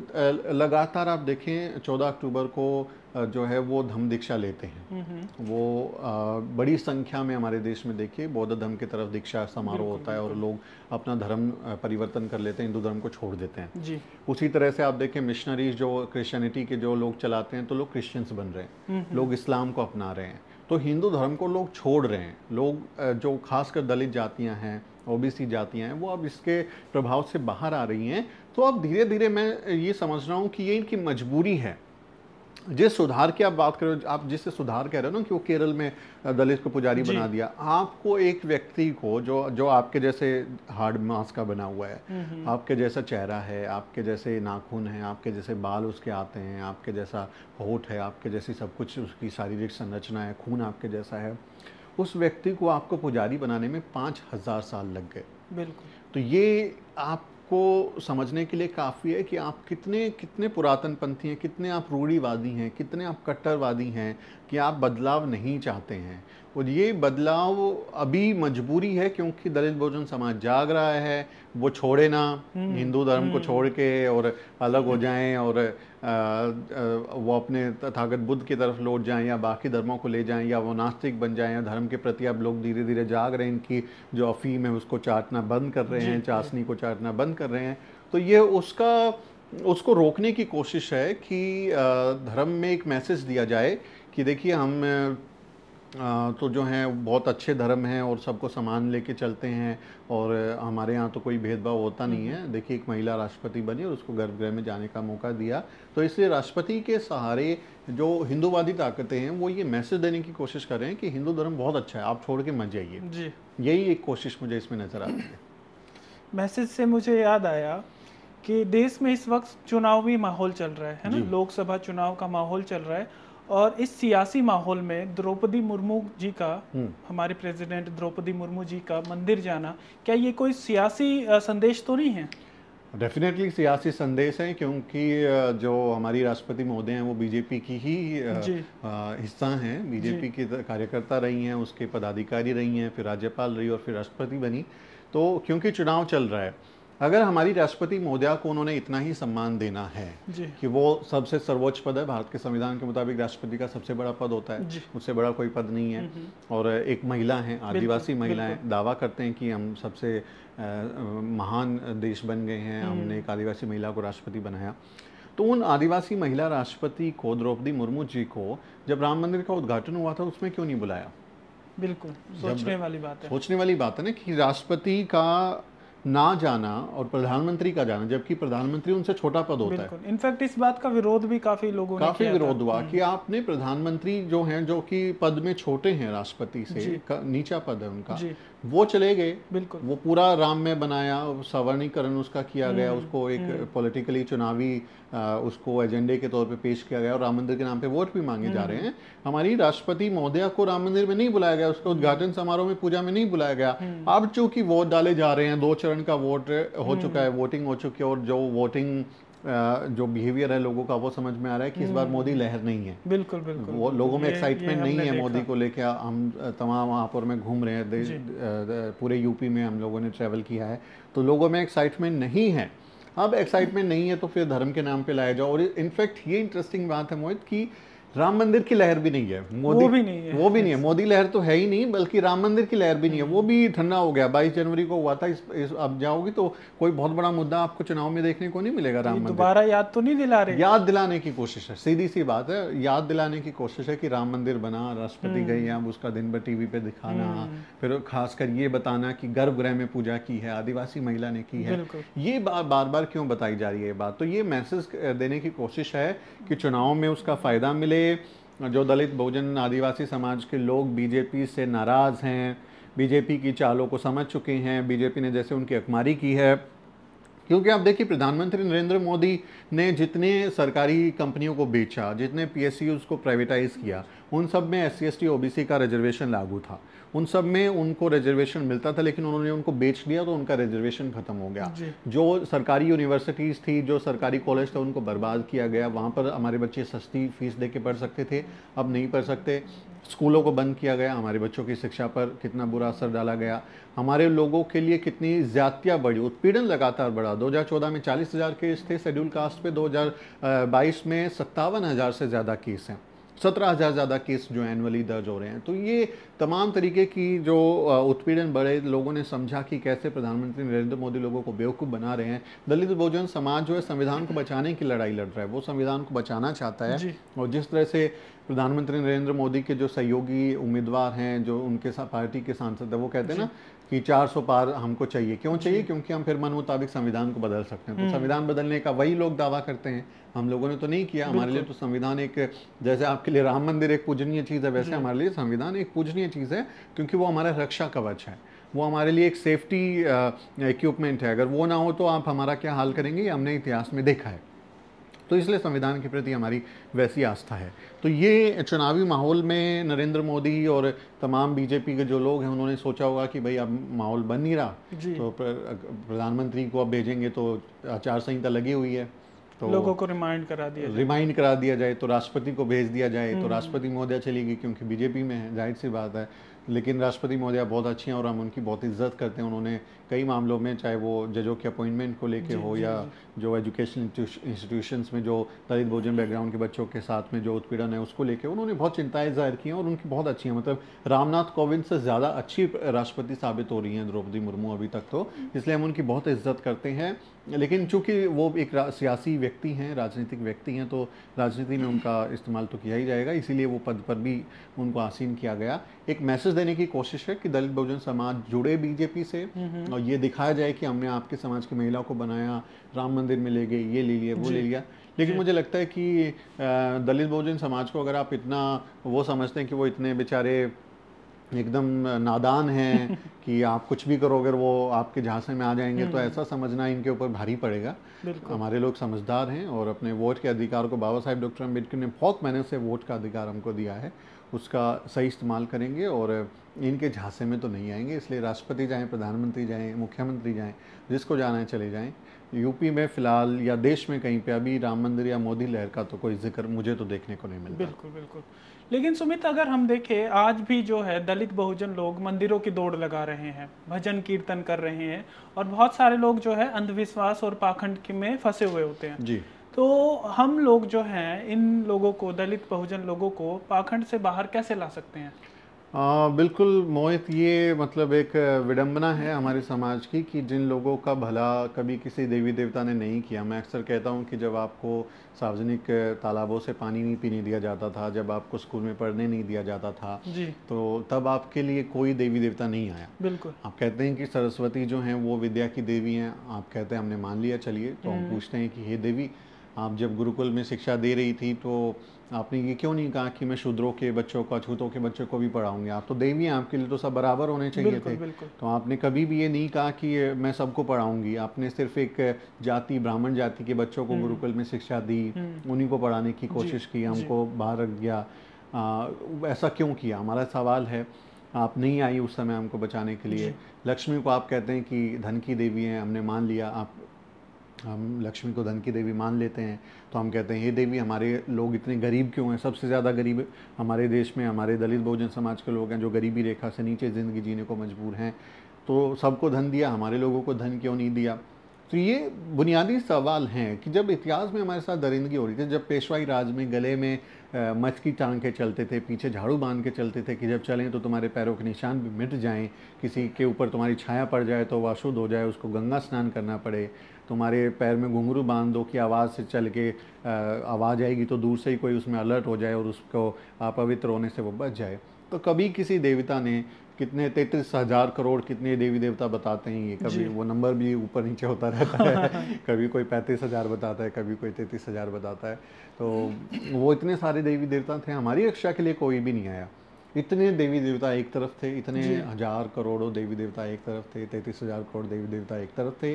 लगातार आप देखें चौदह अक्टूबर को जो है वो धम्म दीक्षा लेते हैं वो बड़ी संख्या में हमारे देश में देखिए बौद्ध धर्म की तरफ दीक्षा समारोह होता है और लोग अपना धर्म परिवर्तन कर लेते हैं हिंदू धर्म को छोड़ देते हैं जी उसी तरह से आप देखें मिशनरीज जो क्रिश्चियनिटी के जो लोग चलाते हैं तो लोग क्रिश्चियंस बन रहे हैं लोग इस्लाम को अपना रहे हैं तो हिंदू धर्म को लोग छोड़ रहे हैं लोग जो खासकर दलित जातियाँ हैं ओबीसी जातियाँ हैं वो अब इसके प्रभाव से बाहर आ रही हैं तो अब धीरे धीरे मैं ये समझ रहा हूँ कि ये इनकी मजबूरी है जिस सुधार की आप बात कर रहे हो आप जिससे सुधार कह रहे हो ना कि वो केरल में दलित को पुजारी बना दिया आपको एक व्यक्ति को जो जो आपके जैसे हार्ड मास का बना हुआ है हम्म, हम्म। आपके जैसा चेहरा है आपके जैसे नाखून है आपके जैसे बाल उसके आते हैं आपके जैसा होठ है आपके जैसी सब कुछ उसकी शारीरिक संरचना है खून आपके जैसा है उस व्यक्ति को आपको पुजारी बनाने में पाँच हज़ार साल लग गए बिल्कुल तो ये आप को समझने के लिए काफ़ी है कि आप कितने कितने पुरातन पंथी हैं कितने आप रूढ़ीवादी हैं कितने आप कट्टरवादी हैं कि आप बदलाव नहीं चाहते हैं और ये बदलाव अभी मजबूरी है क्योंकि दलित बहुजन समाज जाग रहा है वो छोड़े ना हम्म, हिंदू धर्म को हम्म। छोड़ के और अलग हो जाएं और आ, आ, वो अपने तथागत बुद्ध की तरफ लौट जाएं या बाकी धर्मों को ले जाएं या वो नास्तिक बन जाएं धर्म के प्रति अब लोग धीरे धीरे जाग रहे हैं इनकी जो अफीम है उसको चाटना बंद कर रहे हैं चाशनी को चाटना बंद कर रहे हैं तो ये उसका उसको रोकने की कोशिश है कि धर्म में एक मैसेज दिया जाए कि देखिए हम तो जो हैं बहुत अच्छे धर्म हैं और सबको समान लेके चलते हैं और हमारे यहाँ तो कोई भेदभाव होता नहीं है हम्म। देखिए एक महिला राष्ट्रपति बनी और उसको गर्भगृह में जाने का मौका दिया तो इसलिए राष्ट्रपति के सहारे जो हिंदूवादी ताकतें हैं वो ये मैसेज देने की कोशिश कर रहे हैं कि हिंदू धर्म बहुत अच्छा है आप छोड़ के मत जाइए जी यही एक कोशिश मुझे इसमें नज़र आती है मैसेज से मुझे याद आया कि देश में इस वक्त चुनावी माहौल चल रहा है ना लोकसभा चुनाव का माहौल चल रहा है और इस सियासी माहौल में द्रौपदी मुर्मू जी का हम्म। हमारे प्रेसिडेंट द्रौपदी मुर्मू जी का मंदिर जाना क्या ये कोई सियासी संदेश तो नहीं है डेफिनेटली सियासी संदेश है क्योंकि जो हमारी राष्ट्रपति महोदय हैं वो बीजेपी की ही हिस्सा हैं बीजेपी की कार्यकर्ता रही हैं उसके पदाधिकारी रही हैं फिर राज्यपाल रही और फिर राष्ट्रपति बनी तो क्योंकि चुनाव चल रहा है अगर हमारी राष्ट्रपति महोदया को उन्होंने इतना ही सम्मान देना है कि वो सबसे सर्वोच्च पद है भारत के संविधान के मुताबिक राष्ट्रपति का सबसे बड़ा पद होता है उससे बड़ा कोई पद नहीं है और एक महिला है आदिवासी महिलाएं दावा करते हैं कि हम सबसे आ, महान देश बन गए हैं हम्म। हमने एक आदिवासी महिला को राष्ट्रपति बनाया तो उन आदिवासी महिला राष्ट्रपति को द्रौपदी मुर्मू जी को जब राम मंदिर का उद्घाटन हुआ था उसमें क्यों नहीं बुलाया बिल्कुल सोचने वाली बात है सोचने वाली बात है ना कि राष्ट्रपति का ना जाना और प्रधानमंत्री का जाना जबकि प्रधानमंत्री उनसे छोटा पद होता है इनफैक्ट इस बात का विरोध भी काफी लोगों ने काफी विरोध हुआ हम्म। कि आपने प्रधानमंत्री जो हैं जो कि पद में छोटे हैं राष्ट्रपति से नीचा पद है उनका वो चले गए बिल्कुल वो पूरा राम में बनाया सवर्णीकरण उसका किया गया हम्म, उसको एक पॉलिटिकली हम्म। चुनावी आ, उसको एजेंडे के तौर पे पेश किया गया और राम मंदिर के नाम पे वोट भी मांगे जा रहे हम्म। हैं हमारी राष्ट्रपति महोदया को राम मंदिर में नहीं बुलाया गया उसका उद्घाटन समारोह में पूजा में नहीं बुलाया गया अब चूंकि वोट डाले जा रहे हैं दो चरण का वोट हो चुका है वोटिंग हो चुकी है और जो वोटिंग जो बिहेवियर है लोगों का वो समझ में आ रहा है कि इस बार हम्म। मोदी लहर नहीं है बिल्कुल बिल्कुल वो लोगों में एक्साइटमेंट नहीं है मोदी को लेकर हम तमाम पर में घूम रहे हैं पूरे यूपी में हम लोगों ने ट्रेवल किया है तो लोगों में एक्साइटमेंट नहीं है अब एक्साइटमेंट नहीं है तो फिर धर्म के नाम पे लाया जाओ और इनफैक्ट ये इंटरेस्टिंग बात है मोहित की राम मंदिर की लहर भी नहीं है मोदी वो भी नहीं है वो भी नहीं है मोदी लहर तो है ही नहीं बल्कि राम मंदिर की लहर भी नहीं है वो भी ठंडा हो गया बाईस जनवरी को हुआ था इस, इस अब जाओगी तो कोई बहुत बड़ा मुद्दा आपको चुनाव में देखने को नहीं मिलेगा राम मंदिर दोबारा याद तो नहीं दिला रहे याद दिलाने की कोशिश है सीधी सी बात है याद दिलाने की कोशिश है कि राम मंदिर बना राष्ट्रपति हम्म। गई अब उसका दिन भर टीवी पे दिखाना हम्म। फिर खासकर ये बताना की गर्भगृह में पूजा की है आदिवासी महिला ने की है ये बार बार क्यों बताई जा रही है बात तो ये मैसेज देने की कोशिश है कि चुनाव में उसका फायदा मिले जो दलित बहुजन आदिवासी समाज के लोग बीजेपी से नाराज़ हैं बीजेपी की चालों को समझ चुके हैं बीजेपी ने जैसे उनकी अकमारी की है क्योंकि आप देखिए प्रधानमंत्री नरेंद्र मोदी ने जितने सरकारी कंपनियों को बेचा जितने पी को प्राइवेटाइज किया उन सब में S C S T O B C का रिजर्वेशन लागू था उन सब में उनको रिजर्वेशन मिलता था लेकिन उन्होंने उनको बेच दिया तो उनका रिजर्वेशन ख़त्म हो गया जो सरकारी यूनिवर्सिटीज़ थी जो सरकारी कॉलेज थे उनको बर्बाद किया गया वहाँ पर हमारे बच्चे सस्ती फीस दे के पढ़ सकते थे अब नहीं पढ़ सकते स्कूलों को बंद किया गया हमारे बच्चों की शिक्षा पर कितना बुरा असर डाला गया हमारे लोगों के लिए कितनी ज्यादतियाँ बढ़ी उत्पीड़न लगातार बढ़ा 2014 में 40,000 केस थे शेड्यूल कास्ट पे 2022 में सत्तावन हज़ार से ज़्यादा केस हैं सत्रह हज़ार ज़्यादा केस जो एनुअली दर्ज हो रहे हैं तो ये तमाम तरीके की जो उत्पीड़न बढ़े लोगों ने समझा कि कैसे प्रधानमंत्री नरेंद्र मोदी लोगों को बेवकूफ़ बना रहे हैं दलित बहुजन समाज जो है संविधान को बचाने की लड़ाई लड़ रहा है वो संविधान को बचाना चाहता है और जिस तरह से प्रधानमंत्री नरेंद्र मोदी के जो सहयोगी उम्मीदवार हैं जो उनके पार्टी के सांसद हैं वो कहते हैं ना कि 400 पार हमको चाहिए क्यों चाहिए क्योंकि हम फिर मन मुताबिक संविधान को बदल सकते हैं तो हम्म। संविधान बदलने का वही लोग दावा करते हैं हम लोगों ने तो नहीं किया हमारे लिए तो संविधान एक जैसे आपके लिए राम मंदिर एक पूजनीय चीज़ है वैसे हमारे लिए संविधान एक पूजनीय चीज़ है क्योंकि वो हमारा रक्षा कवच है वो हमारे लिए एक सेफ्टी इक्विपमेंट है अगर वो ना हो तो आप हमारा क्या हाल करेंगे हमने इतिहास में देखा है तो इसलिए संविधान के प्रति हमारी वैसी आस्था है तो ये चुनावी माहौल में नरेंद्र मोदी और तमाम बीजेपी के जो लोग हैं उन्होंने सोचा होगा कि भाई अब माहौल बन नहीं रहा तो प्रधानमंत्री को अब भेजेंगे तो आचार संहिता लगी हुई है तो लोगों को रिमाइंड करा दिया रिमाइंड करा दिया जाए तो राष्ट्रपति को भेज दिया जाए तो हम्म। राष्ट्रपति महोदय चलेगी क्योंकि बीजेपी में है जाहिर सी बात है लेकिन राष्ट्रपति महोदया बहुत अच्छी हैं और हम उनकी बहुत इज्जत करते हैं उन्होंने कई मामलों में चाहे वो जजों के अपॉइंटमेंट को लेके हो जी, या जी. जो एजुकेशन इंस्टीट्यूशंस में जो दलित भोजन बैकग्राउंड के बच्चों के साथ में जो उत्पीड़न है उसको लेके उन्होंने बहुत चिंताएं जाहिर की हैं और उनकी बहुत अच्छी हैं मतलब रामनाथ कोविंद से ज़्यादा अच्छी राष्ट्रपति साबित हो रही हैं द्रौपदी मुर्मू अभी तक तो इसलिए हम उनकी बहुत इज्जत करते हैं लेकिन चूंकि वो एक सियासी व्यक्ति हैं राजनीतिक व्यक्ति हैं तो राजनीति में उनका इस्तेमाल तो किया ही जाएगा इसीलिए वो पद पर भी उनको आसीन किया गया एक मैसेज देने की कोशिश है कि दलित बहुजन समाज जुड़े बीजेपी से और ये दिखाया जाए कि हमने आपके समाज की महिलाओं को बनाया राम मंदिर में ले गए ये ले लिया वो ले लिया लेकिन मुझे लगता है कि दलित बहुजन समाज को अगर आप इतना वो समझते हैं कि वो इतने बेचारे एकदम नादान हैं कि आप कुछ भी करोगे वो आपके झांसे में आ जाएंगे तो हम्म। ऐसा समझना इनके ऊपर भारी पड़ेगा हमारे लोग समझदार हैं और अपने वोट के अधिकार को बाबा साहेब डॉक्टर अम्बेडकर ने बहुत मेहनत से वोट का अधिकार हमको दिया है उसका सही इस्तेमाल करेंगे और इनके झांसे में तो नहीं आएंगे इसलिए राष्ट्रपति जाएँ प्रधानमंत्री जाएँ मुख्यमंत्री जाएँ जिसको जाना है चले जाएँ यूपी में फिलहाल या देश में कहीं पर अभी राम मंदिर या मोदी लहर का तो कोई जिक्र मुझे तो देखने को नहीं मिलता बिल्कुल बिल्कुल लेकिन सुमित अगर हम देखें आज भी जो है दलित बहुजन लोग मंदिरों की दौड़ लगा रहे हैं भजन कीर्तन कर रहे हैं और बहुत सारे लोग जो है अंधविश्वास और पाखंड में फंसे हुए होते हैं जी तो हम लोग जो हैं इन लोगों को दलित बहुजन लोगों को पाखंड से बाहर कैसे ला सकते हैं आ, बिल्कुल मोहित ये मतलब एक विडंबना है हमारे समाज की कि जिन लोगों का भला कभी किसी देवी देवता ने नहीं किया मैं अक्सर कहता हूँ कि जब आपको सार्वजनिक तालाबों से पानी नहीं पीने दिया जाता था जब आपको स्कूल में पढ़ने नहीं दिया जाता था जी तो तब आपके लिए कोई देवी देवता नहीं आया बिल्कुल आप कहते हैं कि सरस्वती जो हैं वो विद्या की देवी हैं आप कहते हैं हमने मान लिया चलिए तो हम हम्म। पूछते हैं कि हे देवी आप जब गुरुकुल में शिक्षा दे रही थी तो आपने ये क्यों नहीं कहा कि मैं शूद्रों के बच्चों को अछूतों के बच्चों को भी पढ़ाऊंगी आप तो देवी हैं आपके लिए तो सब बराबर होने चाहिए बिल्कुल, थे बिल्कुल। तो आपने कभी भी ये नहीं कहा कि मैं सबको पढ़ाऊंगी आपने सिर्फ एक जाति ब्राह्मण जाति के बच्चों को हम्म। गुरुकुल में शिक्षा दी हम्म। उन्हीं को पढ़ाने की कोशिश की हमको बाहर रख दिया ऐसा क्यों किया हमारा सवाल है आप नहीं आई उस समय हमको बचाने के लिए लक्ष्मी को आप कहते हैं कि धन की देवी हैं हमने मान लिया आप हम लक्ष्मी को धन की देवी मान लेते हैं तो हम कहते हैं ये देवी हमारे लोग इतने गरीब क्यों हैं सबसे ज़्यादा गरीब हमारे देश में हमारे दलित बहुजन समाज के लोग हैं जो गरीबी रेखा से नीचे ज़िंदगी जीने को मजबूर हैं तो सबको धन दिया हमारे लोगों को धन क्यों नहीं दिया तो ये बुनियादी सवाल हैं कि जब इतिहास में हमारे साथ दरिंदगी हो रही थी जब पेशवाई राज में गले में मच की टांग के चलते थे पीछे झाड़ू बांध के चलते थे कि जब चलें तो तुम्हारे पैरों के निशान भी मिट जाएं किसी के ऊपर तुम्हारी छाया पड़ जाए तो वह अशुद्ध हो जाए उसको गंगा स्नान करना पड़े तुम्हारे पैर में घुंघरू बांध दो कि आवाज़ से चल के आवाज़ आएगी तो दूर से ही कोई उसमें अलर्ट हो जाए और उसको पवित्र होने से वो बच जाए तो कभी किसी देवता ने कितने तैतीस हजार करोड़ कितने देवी देवता बताते हैं ये कभी वो नंबर भी ऊपर नीचे होता रहता है कभी कोई पैंतीस हजार बताता है कभी कोई तैतीस हजार बताता है तो वो इतने सारे देवी देवता थे हमारी रक्षा के लिए कोई भी नहीं आया इतने देवी देवता एक तरफ थे इतने हजार करोड़ों देवी देवता एक तरफ थे तैतीस हजार करोड़ देवी देवता एक तरफ थे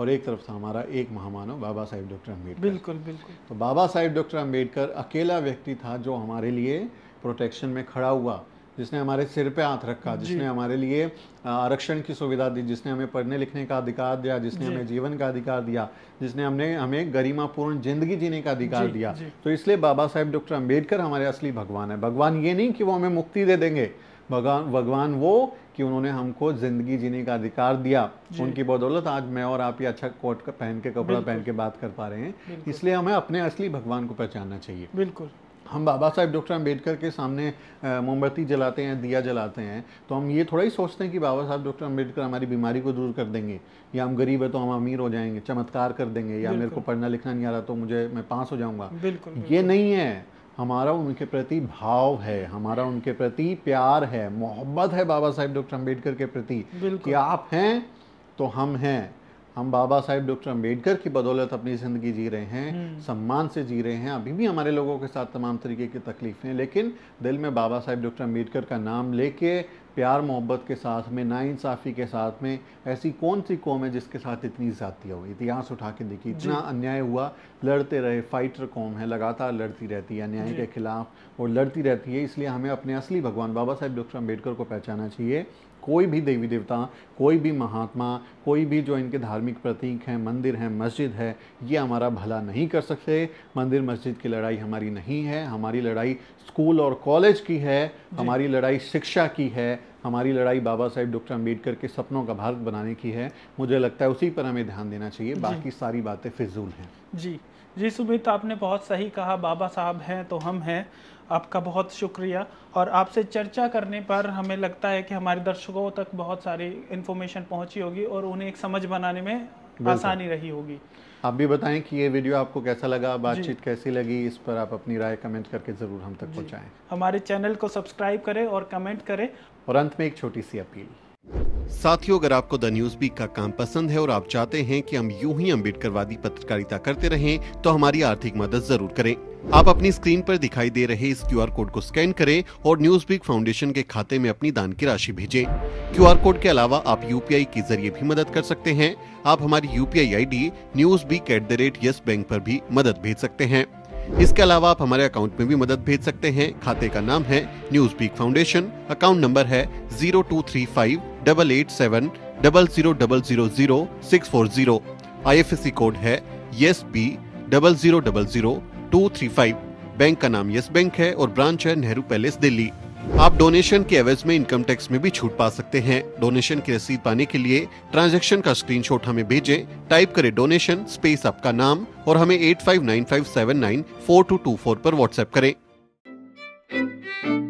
और एक तरफ था हमारा एक महामानव बाबा साहेब डॉक्टर अम्बेडकर बिल्कुल बिल्कुल तो बाबा साहेब डॉक्टर अम्बेडकर अकेला व्यक्ति था जो हमारे लिए प्रोटेक्शन में खड़ा हुआ जिसने हमारे सिर पे हाथ रखा जिसने हमारे लिए आरक्षण की सुविधा दी जिसने हमें पढ़ने लिखने का अधिकार दिया जिसने जी। हमें जीवन का अधिकार दिया जिसने हमने हमें गरिमापूर्ण जिंदगी जीने का अधिकार दिया तो इसलिए बाबा साहेब डॉक्टर अम्बेडकर हमारे असली भगवान है भगवान ये नहीं कि वो हमें मुक्ति दे देंगे भगवान भगवान वो कि उन्होंने हमको ज़िंदगी जीने का अधिकार दिया उनकी बदौलत आज मैं और आप ये अच्छा कोट पहन के कपड़ा पहन के बात कर पा रहे हैं इसलिए हमें अपने असली भगवान को पहचानना चाहिए बिल्कुल हम बाबा साहेब डॉक्टर अम्बेडकर के सामने मोमबत्ती जलाते हैं दिया जलाते हैं तो हम ये थोड़ा ही सोचते हैं कि बाबा साहब डॉक्टर अम्बेडकर हमारी बीमारी को दूर कर देंगे या हम गरीब है तो हम अमीर हो जाएंगे चमत्कार कर देंगे या मेरे को पढ़ना लिखना नहीं आ रहा तो मुझे मैं पास हो बिल्कुल ये नहीं है हमारा उनके प्रति भाव है हमारा उनके प्रति प्यार है मोहब्बत है बाबा साहेब डॉक्टर अम्बेडकर के प्रति कि आप हैं तो हम हैं हम बाबा साहेब डॉक्टर अम्बेडकर की बदौलत अपनी ज़िंदगी जी रहे हैं हम्म। सम्मान से जी रहे हैं अभी भी हमारे लोगों के साथ तमाम तरीके की तकलीफ़ें लेकिन दिल में बाबा साहेब डॉक्टर अम्बेडकर का नाम लेके प्यार मोहब्बत के साथ में नाइंसाफ़ी के साथ में ऐसी कौन सी कौम है जिसके साथ इतनी ज़्यादा हुई इतिहास उठा के देखिए इतना अन्याय हुआ लड़ते रहे फाइटर कौम है लगातार लड़ती रहती है अन्याय के खिलाफ और लड़ती रहती है इसलिए हमें अपने असली भगवान बाबा साहेब डॉक्टर अम्बेडकर को पहचाना चाहिए कोई भी देवी देवता कोई भी महात्मा कोई भी जो इनके धार्मिक प्रतीक हैं मंदिर हैं मस्जिद है ये हमारा भला नहीं कर सकते मंदिर मस्जिद की लड़ाई हमारी नहीं है हमारी लड़ाई स्कूल और कॉलेज की है हमारी लड़ाई शिक्षा की है हमारी लड़ाई बाबा साहेब डॉक्टर अम्बेडकर के सपनों का भारत बनाने की है मुझे लगता है उसी पर हमें ध्यान देना चाहिए बाकी सारी बातें फिजूल हैं जी जी सुमित आपने बहुत सही कहा बाबा साहब हैं तो हम हैं आपका बहुत शुक्रिया और आपसे चर्चा करने पर हमें लगता है कि हमारे दर्शकों तक बहुत सारी इन्फॉर्मेशन पहुंची होगी और उन्हें एक समझ बनाने में आसानी रही होगी आप भी बताएं कि ये वीडियो आपको कैसा लगा बातचीत कैसी लगी इस पर आप अपनी राय कमेंट करके ज़रूर हम तक पहुँचाएँ हमारे चैनल को सब्सक्राइब करें और कमेंट करें और अंत में एक छोटी सी अपील साथियों अगर आपको द न्यूज बीक का काम पसंद है और आप चाहते हैं कि हम यूं ही अम्बेडकरवादी पत्रकारिता करते रहें तो हमारी आर्थिक मदद जरूर करें आप अपनी स्क्रीन पर दिखाई दे रहे इस क्यूआर कोड को स्कैन करें और न्यूज बीक फाउंडेशन के खाते में अपनी दान की राशि भेजें। क्यूआर कोड के अलावा आप यू के जरिए भी मदद कर सकते हैं आप हमारी U P news beak at the rate Yes Bank आरोप भी मदद भेज सकते हैं इसके अलावा आप हमारे अकाउंट में भी मदद भेज सकते हैं खाते का नाम है news beak foundation account number है zero two three five double eight seven double zero double zero zero six four zero I F S C code है Yes B double zero double zero two three five bank का नाम yes bank है और branch है Nehru palace Delhi आप donation के एवज में इनकम टैक्स में भी छूट पा सकते हैं डोनेशन की रसीद पाने के लिए ट्रांजैक्शन का स्क्रीनशॉट हमें भेजें टाइप करें डोनेशन स्पेस आपका नाम और हमें eight five nine five seven nine four two two four पर व्हाट्सएप करें